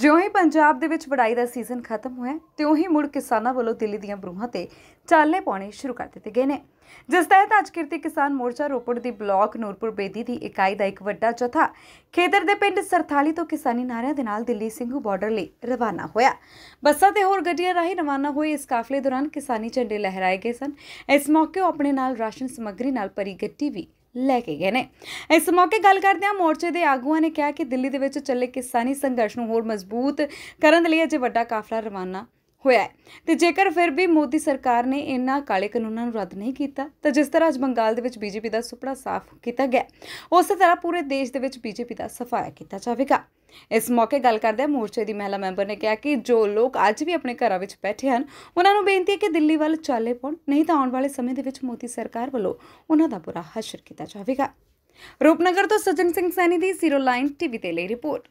ਜਿਉਂ ਹੀ ਪੰਜਾਬ ਦੇ ਵਿੱਚ ਵੜਾਈ ਦਾ ਸੀਜ਼ਨ ਖਤਮ ਹੋਇਆ ਤਿਉਂ ਹੀ ਮੁੜ ਕਿਸਾਨਾਂ ਵੱਲੋਂ ਦਿੱਲੀ ਦੀਆਂ ਬਰੂਹਾਂ ਤੇ ਚਾਲੇ ਪਾਉਣੇ ਸ਼ੁਰੂ ਕਰ ਦਿੱਤੇ ਗਏ ਨੇ ਜਿਸ ਤਹਿਤ ਅੱਜ ਕਿਰਤੀ ਕਿਸਾਨ ਮੋਰਚਾ ਰੋਪੜ ਦੀ ਬਲਾਕ ਨੂਰਪੁਰ ਬੇਦੀ ਦੀ ਇਕਾਈ ਦਾ ਇੱਕ ਵੱਡਾ ਜਥਾ ਖੇਦਰ ਦੇ ਪਿੰਡ ਸਰਥਾਲੀ ਤੋਂ ਕਿਸਾਨੀ ਨਾਰਿਆਂ ਦੇ ਨਾਲ ਦਿੱਲੀ ਸਿੰਘੂ ਬਾਰਡਰ ਲਈ ਰਵਾਨਾ ਹੋਇਆ ਬੱਸਾਂ ਤੇ ਹੋਰ ਗੱਡੀਆਂ ਰਾਹੀਂ ਰਵਾਨਾ ਹੋਏ ਇਸ ਕਾਫਲੇ ਦੌਰਾਨ ਕਿਸਾਨੀ ਝੰਡੇ ਲਹਿਰਾਏ ਗਏ ਸਨ ਇਸ ਮੌਕੇ ਉਹ ਆਪਣੇ ਨਾਲ ਰਾਸ਼ਨ ਸਮੱਗਰੀ ਨਾਲ ਭਰੀ ਗੱਡੀ ਵੀ ਲੈ ਕੇ ਗਏ ਨੇ ਇਸ ਮੌਕੇ ਗੱਲ ਕਰਦਿਆਂ ਮੋਰਚੇ ਦੇ ਆਗੂਆਂ ਨੇ ਕਿਹਾ ਕਿ ਦਿੱਲੀ ਦੇ ਵਿੱਚ ਚੱਲੇ ਕਿਸਾਨੀ ਸੰਘਰਸ਼ ਨੂੰ ਹੋਰ ਮਜ਼ਬੂਤ ਕਰਨ ਲਈ ਅਜੇ ਵੱਡਾ ਕਾਫਲਾ ਰਵਾਨਾ ਹੋਇਆ ਹੈ ਤੇ ਜੇਕਰ ਫਿਰ ਵੀ ਮੋਦੀ ਸਰਕਾਰ ਨੇ ਇਹਨਾਂ ਕਾਲੇ ਕਾਨੂੰਨਾਂ ਨੂੰ ਰੱਦ ਨਹੀਂ ਕੀਤਾ ਤਾਂ ਜਿਸ ਤਰ੍ਹਾਂ ਅੱਜ ਬੰਗਾਲ ਦੇ ਵਿੱਚ ਬੀਜੇਪੀ ਦਾ ਸੁਪੜਾ ਸਾਫ਼ ਕੀਤਾ ਗਿਆ ਉਸੇ ਤਰ੍ਹਾਂ ਪੂਰੇ ਦੇਸ਼ ਦੇ ਵਿੱਚ ਬੀਜੇਪੀ ਦਾ ਸਫਾਇਆ ਕੀਤਾ ਜਾਵੇਗਾ ਇਸ ਮੌਕੇ ਗੱਲ ਕਰਦੇ ਮੋਰਚੇ ਦੀ ਮਹਿਲਾ ਮੈਂਬਰ ਨੇ ਕਿਹਾ ਕਿ ਜੋ ਲੋਕ ਅੱਜ ਵੀ ਆਪਣੇ ਘਰਾਂ ਵਿੱਚ ਬੈਠੇ ਹਨ ਉਹਨਾਂ ਨੂੰ ਬੇਨਤੀ ਹੈ ਕਿ ਦਿੱਲੀ ਵੱਲ ਚਾਲੇ ਪਾਉਣ ਨਹੀਂ ਤਾਂ ਆਉਣ ਵਾਲੇ ਸਮੇਂ ਦੇ ਵਿੱਚ ਮੋਦੀ ਸਰਕਾਰ ਵੱਲੋਂ ਉਹਨਾਂ ਦਾ ਬੁਰਾ ਹਸ਼ਰ ਕੀਤਾ ਜਾਵੇਗਾ ਰੂਪਨਗਰ ਤੋਂ ਸਜਨ ਸਿੰਘ ਸੈਣੀ ਦੀ ਜ਼ੀਰੋ ਲਾਈਨ ਟੀਵੀ ਤੇ ਲਈ ਰਿਪੋਰਟ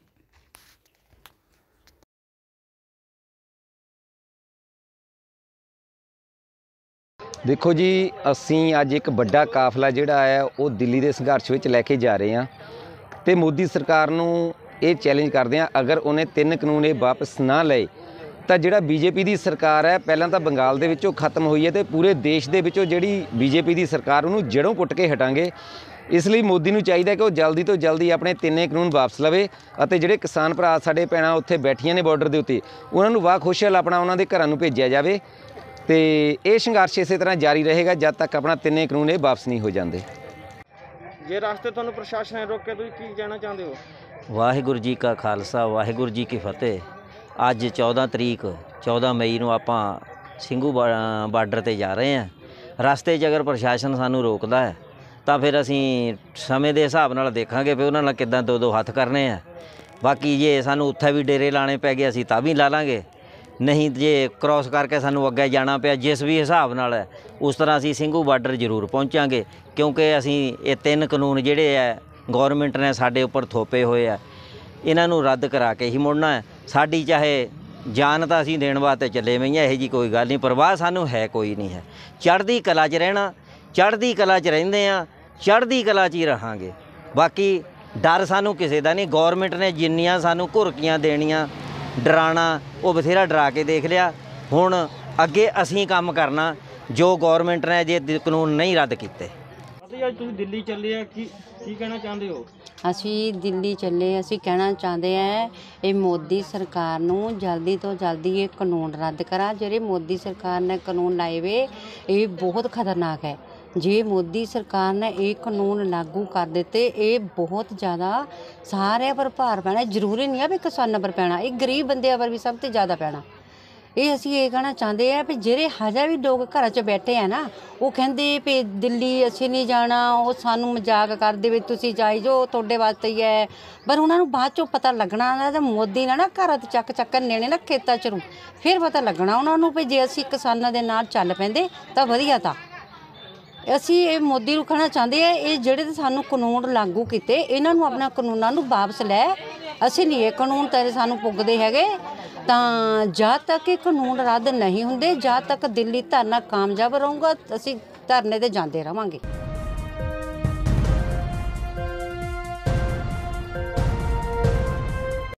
ਦੇਖੋ ਜੀ ਅਸੀਂ ਅੱਜ ਇੱਕ ਵੱਡਾ ਕਾਫਲਾ ਜਿਹੜਾ ਹੈ ਉਹ ਦਿੱਲੀ ਦੇ ਸੰਘਰਸ਼ ਵਿੱਚ ਲੈ ਕੇ ਜਾ ਰਹੇ ਹਾਂ ਤੇ ਮੋਦੀ ਸਰਕਾਰ ਨੂੰ ਇਹ ਚੈਲੰਜ ਕਰਦੇ ਹਾਂ ਅਗਰ ਉਹਨੇ ਤਿੰਨ ਕਾਨੂੰਨ ਇਹ ਵਾਪਸ ਨਾ ਲਏ ਤਾਂ ਜਿਹੜਾ ਬੀਜੇਪੀ ਦੀ ਸਰਕਾਰ ਹੈ ਪਹਿਲਾਂ ਤਾਂ ਬੰਗਾਲ ਦੇ ਵਿੱਚੋਂ ਖਤਮ ਹੋਈ ਹੈ ਤੇ ਪੂਰੇ ਦੇਸ਼ ਦੇ ਵਿੱਚੋਂ ਜਿਹੜੀ ਬੀਜੇਪੀ ਦੀ ਸਰਕਾਰ ਉਹਨੂੰ ਜੜੋਂ ਪੁੱਟ ਕੇ ਹਟਾਂਗੇ ਇਸ ਲਈ ਮੋਦੀ ਨੂੰ ਚਾਹੀਦਾ ਕਿ ਉਹ ਜਲਦੀ ਤੋਂ ਜਲਦੀ ਆਪਣੇ ਤਿੰਨੇ ਕਾਨੂੰਨ ਵਾਪਸ ਲਵੇ ਅਤੇ ਜਿਹੜੇ ਕਿਸਾਨ ਭਰਾ ਸਾਡੇ ਪੈਣਾ ਉੱਥੇ ਬੈਠੀਆਂ ਨੇ ਬਾਰਡਰ ਦੇ ਉੱਤੇ ਉਹਨਾਂ ਨੂੰ ਵਾਖੋਸ਼ਲ ਆਪਣਾ ਉਹਨਾਂ ਦੇ ਘਰਾਂ ਨੂੰ ਭੇਜਿਆ ਜਾਵੇ ਤੇ ਇਹ ਸੰਘਰਸ਼ ਇਸੇ ਤਰ੍ਹਾਂ ਜਾਰੀ ਰਹੇਗਾ ਜਦ ਤੱਕ ਆਪਣਾ ਤਿੰਨੇ ਕਾਨੂੰਨ ਇਹ ਵਾਪਸ ਨਹੀਂ ਹੋ ਜਾਂਦੇ ਜੇ ਰਸਤੇ ਤੁਹਾਨੂੰ ਪ੍ਰਸ਼ਾਸਨ ਨੇ ਰੋਕੇ ਤੁਸੀਂ ਕੀ ਕਹਿਣਾ ਚਾਹੁੰਦੇ ਹੋ ਵਾਹਿਗੁਰੂ ਜੀ ਕਾ ਖਾਲਸਾ ਵਾਹਿਗੁਰੂ ਜੀ ਕੀ ਫਤਿਹ ਅੱਜ 14 ਤਰੀਕ 14 ਮਈ ਨੂੰ ਆਪਾਂ ਸਿੰਘੂ ਬਾਰਡਰ ਤੇ ਜਾ ਰਹੇ ਹਾਂ ਰਸਤੇ 'ਚ ਅਗਰ ਪ੍ਰਸ਼ਾਸਨ ਸਾਨੂੰ ਰੋਕਦਾ ਹੈ ਤਾਂ ਫਿਰ ਅਸੀਂ ਸਮੇਂ ਦੇ ਹਿਸਾਬ ਨਾਲ ਦੇਖਾਂਗੇ ਵੀ ਉਹਨਾਂ ਨਾਲ ਕਿੱਦਾਂ ਦੋ ਦੋ ਹੱਥ ਕਰਨੇ ਆ ਬਾਕੀ ਜੇ ਸਾਨੂੰ ਉੱਥੇ ਵੀ ਡੇਰੇ ਲਾਣੇ ਪੈ ਗਏ ਅਸੀਂ ਤਾਂ ਵੀ ਲਾ ਲਾਂਗੇ ਨਹੀਂ ਜੇ ਕ੍ਰਾਸ ਕਰਕੇ ਸਾਨੂੰ ਅੱਗੇ ਜਾਣਾ ਪਿਆ ਜਿਸ ਵੀ ਹਿਸਾਬ ਨਾਲ ਹੈ ਉਸ ਤਰ੍ਹਾਂ ਅਸੀਂ ਸਿੰਘੂ ਬਾਰਡਰ ਜ਼ਰੂਰ ਪਹੁੰਚਾਂਗੇ ਕਿਉਂਕਿ ਅਸੀਂ ਇਹ ਤਿੰਨ ਕਾਨੂੰਨ ਜਿਹੜੇ ਆ ਗਵਰਨਮੈਂਟ ਨੇ ਸਾਡੇ ਉੱਪਰ ਥੋਪੇ ਹੋਏ ਆ ਇਹਨਾਂ ਨੂੰ ਰੱਦ ਕਰਾ ਕੇ ਹੀ ਮੁੜਨਾ ਹੈ ਸਾਡੀ ਚਾਹੇ ਜਾਨ ਤਾਂ ਅਸੀਂ ਦੇਣ ਵਾਸਤੇ ਚੱਲੇ ਮਈਆਂ ਇਹ ਜੀ ਕੋਈ ਗੱਲ ਨਹੀਂ ਪਰਵਾਹ ਸਾਨੂੰ ਹੈ ਕੋਈ ਨਹੀਂ ਹੈ ਚੜ੍ਹਦੀ ਕਲਾ 'ਚ ਰਹਿਣਾ ਚੜ੍ਹਦੀ ਕਲਾ 'ਚ ਰਹਿੰਦੇ ਆ ਚੜ੍ਹਦੀ ਕਲਾ 'ਚ ਹੀ ਰਹਾਂਗੇ ਬਾਕੀ ਡਰ ਸਾਨੂੰ ਕਿਸੇ ਦਾ ਨਹੀਂ ਗਵਰਨਮੈਂਟ ਨੇ ਜਿੰਨੀਆਂ ਸਾਨੂੰ ਘੁਰਕੀਆਂ ਦੇਣੀਆਂ ਡਰਾਣਾ ਉਹ ਬਥੇਰਾ ਡਰਾ ਕੇ ਦੇਖ ਲਿਆ ਹੁਣ ਅੱਗੇ ਅਸੀਂ ਕੰਮ ਕਰਨਾ ਜੋ ਗਵਰਨਮੈਂਟ ਨੇ ਜੇ ਕਾਨੂੰਨ ਨਹੀਂ ਰੱਦ ਕੀਤੇ ਅਸੀਂ ਅੱਜ ਤੁਸੀਂ ਦਿੱਲੀ ਚੱਲੇ ਆ ਕੀ ਕੀ ਕਹਿਣਾ ਚਾਹੁੰਦੇ ਹੋ ਅਸੀਂ ਦਿੱਲੀ ਚੱਲੇ ਅਸੀਂ ਕਹਿਣਾ ਚਾਹੁੰਦੇ ਆ ਇਹ ਮੋਦੀ ਸਰਕਾਰ ਨੂੰ ਜਲਦੀ ਤੋਂ ਜਲਦੀ ਇਹ ਕਾਨੂੰਨ ਰੱਦ ਕਰਾ ਜਿਹੜੇ ਮੋਦੀ ਸਰਕਾਰ ਨੇ ਕਾਨੂੰਨ ਲਾਏ ਵੇ ਇਹ ਬਹੁਤ ਖਤਰਨਾਕ ਹੈ ਜੇ ਮੋਦੀ ਸਰਕਾਰ ਨੇ ਇਹ ਕਾਨੂੰਨ ਲਾਗੂ ਕਰ ਦਿੱਤੇ ਇਹ ਬਹੁਤ ਜ਼ਿਆਦਾ ਸਾਰਿਆਂ ਪਰ ਭਾਰ ਪੈਣਾ ਜ਼ਰੂਰੀ ਨਹੀਂ ਆ ਵੀ ਕਿਸਾਨਾਂ ਪਰ ਪੈਣਾ ਇਹ ਗਰੀਬ ਬੰਦਿਆਂ ਪਰ ਵੀ ਸਭ ਤੋਂ ਜ਼ਿਆਦਾ ਪੈਣਾ ਇਹ ਅਸੀਂ ਇਹ ਕਹਿਣਾ ਚਾਹੁੰਦੇ ਆ ਵੀ ਜਿਹੜੇ ਹਜੇ ਵੀ ਲੋਕ ਘਰਾਂ 'ਚ ਬੈਠੇ ਆ ਨਾ ਉਹ ਕਹਿੰਦੇ ਵੀ ਦਿੱਲੀ ਅਸੀਂ ਨਹੀਂ ਜਾਣਾ ਉਹ ਸਾਨੂੰ ਮਜ਼ਾਕ ਕਰਦੇ ਵੀ ਤੁਸੀਂ ਜਾਈ ਜੋ ਤੁਹਾਡੇ ਵਾਸਤੇ ਹੀ ਹੈ ਪਰ ਉਹਨਾਂ ਨੂੰ ਬਾਅਦ 'ਚੋਂ ਪਤਾ ਲੱਗਣਾ ਤੇ ਮੋਦੀ ਨਾ ਨਾ ਘਰਾਂ 'ਤੇ ਚੱਕ ਚੱਕ ਨੇਣੇ ਨਾ ਖੇਤਾਂ 'ਚ ਰੂ ਫਿਰ ਪਤਾ ਲੱਗਣਾ ਉਹਨਾਂ ਨੂੰ ਵੀ ਜੇ ਅਸੀਂ ਕਿਸਾਨਾਂ ਦੇ ਨਾਲ ਚੱਲ ਪੈਂਦੇ ਤਾਂ ਵਧੀਆ ਤਾਂ ਅਸੀਂ ਇਹ ਮੋਦੀ ਨੂੰ ਕਹਿਣਾ ਚਾਹੁੰਦੇ ਆ ਇਹ ਜਿਹੜੇ ਤੇ ਸਾਨੂੰ ਕਾਨੂੰਨ ਲਾਗੂ ਕੀਤੇ ਇਹਨਾਂ ਨੂੰ ਆਪਣਾ ਕਾਨੂੰਨਾਂ ਨੂੰ ਵਾਪਸ ਲੈ ਅਸੀਂ ਨਹੀਂ ਇਹ ਕਾਨੂੰਨ ਤੇਰੇ ਸਾਨੂੰ ਪੁੱਗਦੇ ਹੈਗੇ ਤਾਂ ਜਦ ਤੱਕ ਇਹ ਕਾਨੂੰਨ ਰੱਦ ਨਹੀਂ ਹੁੰਦੇ ਜਦ ਤੱਕ ਦਿੱਲੀ ਧਰਨਾ ਕਾਮਯਾਬ ਰਹੂਗਾ ਅਸੀਂ ਧਰਨੇ ਤੇ ਜਾਂਦੇ ਰਵਾਂਗੇ